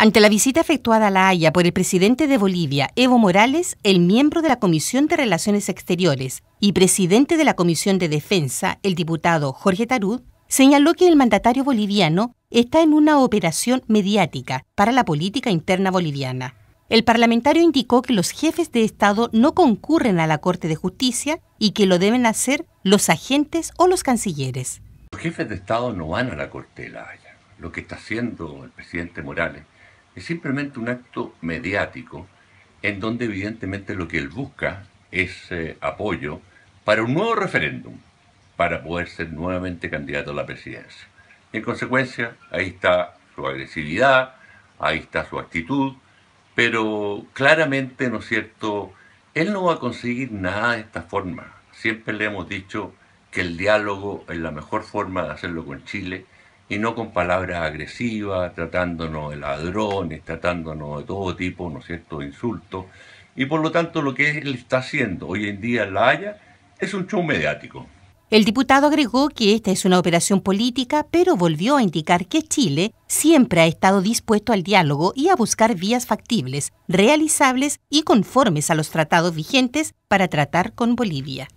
Ante la visita efectuada a La Haya por el presidente de Bolivia, Evo Morales, el miembro de la Comisión de Relaciones Exteriores y presidente de la Comisión de Defensa, el diputado Jorge Tarud, señaló que el mandatario boliviano está en una operación mediática para la política interna boliviana. El parlamentario indicó que los jefes de Estado no concurren a la Corte de Justicia y que lo deben hacer los agentes o los cancilleres. Los jefes de Estado no van a la Corte de La Haya. Lo que está haciendo el presidente Morales simplemente un acto mediático en donde evidentemente lo que él busca es eh, apoyo para un nuevo referéndum, para poder ser nuevamente candidato a la presidencia. En consecuencia, ahí está su agresividad, ahí está su actitud, pero claramente, ¿no es cierto?, él no va a conseguir nada de esta forma. Siempre le hemos dicho que el diálogo es la mejor forma de hacerlo con Chile y no con palabras agresivas, tratándonos de ladrones, tratándonos de todo tipo, ¿no es cierto?, insultos. Y por lo tanto lo que él está haciendo hoy en día en La Haya es un show mediático. El diputado agregó que esta es una operación política, pero volvió a indicar que Chile siempre ha estado dispuesto al diálogo y a buscar vías factibles, realizables y conformes a los tratados vigentes para tratar con Bolivia.